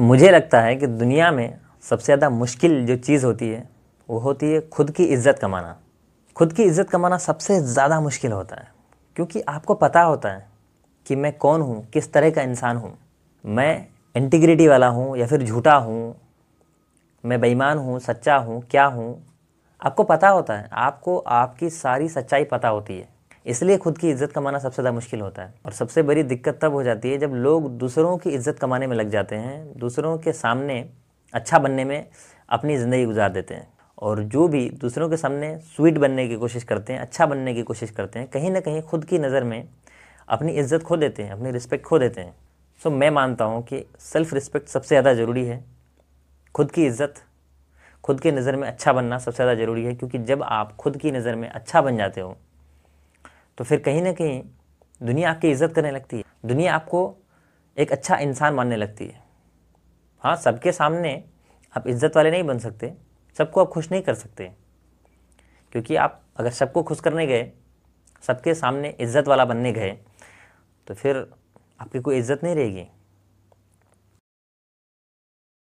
मुझे लगता है कि दुनिया में सबसे ज़्यादा मुश्किल जो चीज़ होती है वो होती है खुद की इज़्ज़त कमाना खुद की इज़्ज़त कमाना सबसे ज़्यादा मुश्किल होता है क्योंकि आपको पता होता है कि मैं कौन हूँ किस तरह का इंसान हूँ मैं इंटीग्रिटी वाला हूँ या फिर झूठा हूँ मैं बेईमान हूँ सच्चा हूँ क्या हूँ आपको पता होता है आपको आपकी सारी सच्चाई पता होती है इसलिए खुद की इज्जत कमाना सबसे ज़्यादा मुश्किल होता है और सबसे बड़ी दिक्कत तब हो जाती है जब लोग दूसरों की इज्जत कमाने में लग जाते हैं दूसरों के सामने अच्छा बनने में अपनी ज़िंदगी गुजार देते हैं और जो भी दूसरों के सामने स्वीट बनने की कोशिश करते हैं अच्छा बनने की कोशिश करते हैं कहीं ना कहीं खुद की नज़र में अपनी इज्जत खो देते हैं अपनी रिस्पेक्ट खो देते हैं सो मैं मानता हूँ कि सेल्फ़ रिस्पेक्ट सबसे ज़्यादा ज़रूरी है खुद की इज्जत खुद की नज़र में अच्छा बनना सबसे ज़्यादा ज़रूरी है क्योंकि जब आप खुद की नज़र में अच्छा बन जाते हो तो फिर कहीं ना कहीं दुनिया आपकी इज्जत करने लगती है दुनिया आपको एक अच्छा इंसान मानने लगती है हाँ सबके सामने आप इज्जत वाले नहीं बन सकते सबको आप खुश नहीं कर सकते क्योंकि आप अगर सबको खुश करने गए सबके सामने इज्जत वाला बनने गए तो फिर आपकी कोई इज्जत नहीं रहेगी